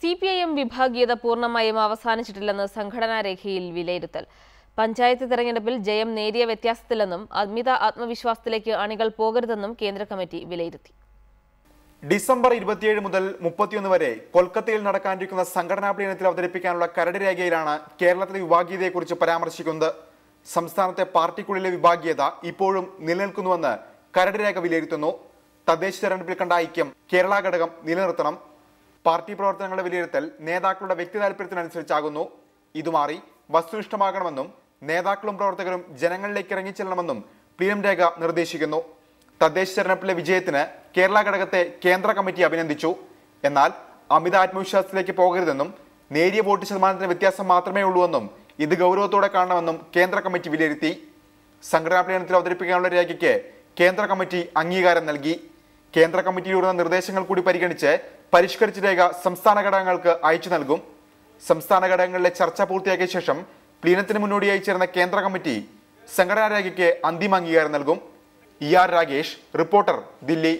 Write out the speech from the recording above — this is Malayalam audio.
സി പി ഐ എം വിഭാഗീയത പൂർണ്ണമായും അവസാനിച്ചിട്ടില്ലെന്ന് സംഘടനാ രേഖയിൽ വിലയിരുത്തൽ പഞ്ചായത്ത് തെരഞ്ഞെടുപ്പിൽ ജയം നേരിയ വ്യത്യാസത്തിലെന്നും അമിത ആത്മവിശ്വാസത്തിലേക്ക് അണികൾ പോകരുതെന്നും കേന്ദ്ര കമ്മിറ്റി വിലയിരുത്തി ഡിസംബർ ഇരുപത്തിയേഴ് മുതൽ മുപ്പത്തിയൊന്ന് വരെ കൊൽക്കത്തയിൽ നടക്കാനിരിക്കുന്ന സംഘടനാ പ്ലീനത്തിൽ അവതരിപ്പിക്കാനുള്ള കരട് രേഖയിലാണ് കേരളത്തിലെ വിഭാഗീയതയെക്കുറിച്ച് പരാമർശിക്കുന്നത് സംസ്ഥാനത്തെ പാർട്ടിക്കുള്ളിലെ വിഭാഗീയത ഇപ്പോഴും നിലനിൽക്കുന്നുവെന്ന് കരട് രേഖ വിലയിരുത്തുന്നു തദ്ദേശ തെരഞ്ഞെടുപ്പിൽ കണ്ട ഐക്യം കേരള ഘടകം നിലനിർത്തണം പാർട്ടി പ്രവർത്തനങ്ങളുടെ വിലയിരുത്തൽ നേതാക്കളുടെ വ്യക്തി താല്പര്യത്തിനനുസരിച്ചാകുന്നു ഇതുമാറി വസ്തുനിഷ്ഠമാകണമെന്നും നേതാക്കളും പ്രവർത്തകരും ജനങ്ങളിലേക്ക് ഇറങ്ങിച്ചെല്ലണമെന്നും പ്രീയം രേഖ നിർദ്ദേശിക്കുന്നു തദ്ദേശ തെരഞ്ഞെടുപ്പിലെ വിജയത്തിന് കേരള ഘടകത്തെ കേന്ദ്ര കമ്മിറ്റി അഭിനന്ദിച്ചു എന്നാൽ അമിത ആത്മവിശ്വാസത്തിലേക്ക് പോകരുതെന്നും നേരിയ വോട്ട് ശതമാനത്തിന് വ്യത്യാസം മാത്രമേ ഉള്ളൂവെന്നും ഇത് ഗൗരവത്തോടെ കാണണമെന്നും കേന്ദ്ര കമ്മിറ്റി വിലയിരുത്തി സംഘടനാ പ്ലേനത്തിൽ അവതരിപ്പിക്കാനുള്ള രേഖയ്ക്ക് കേന്ദ്ര കമ്മിറ്റി അംഗീകാരം നൽകി കേന്ദ്ര കമ്മിറ്റിയിലൂടെ നിർദ്ദേശങ്ങൾ കൂടി പരിഗണിച്ച് പരിഷ്കരിച്ച രേഖ സംസ്ഥാന ഘടകങ്ങൾക്ക് അയച്ചു നൽകും സംസ്ഥാന ഘടകങ്ങളിലെ ചർച്ച പൂർത്തിയാക്കിയ ശേഷം പ്ലീനത്തിന് മുന്നോടിയായി ചേർന്ന കേന്ദ്ര കമ്മിറ്റി സംഘടനാ രേഖയ്ക്ക് അന്തിമ അംഗീകാരം നൽകും E R Ragesh reporter Delhi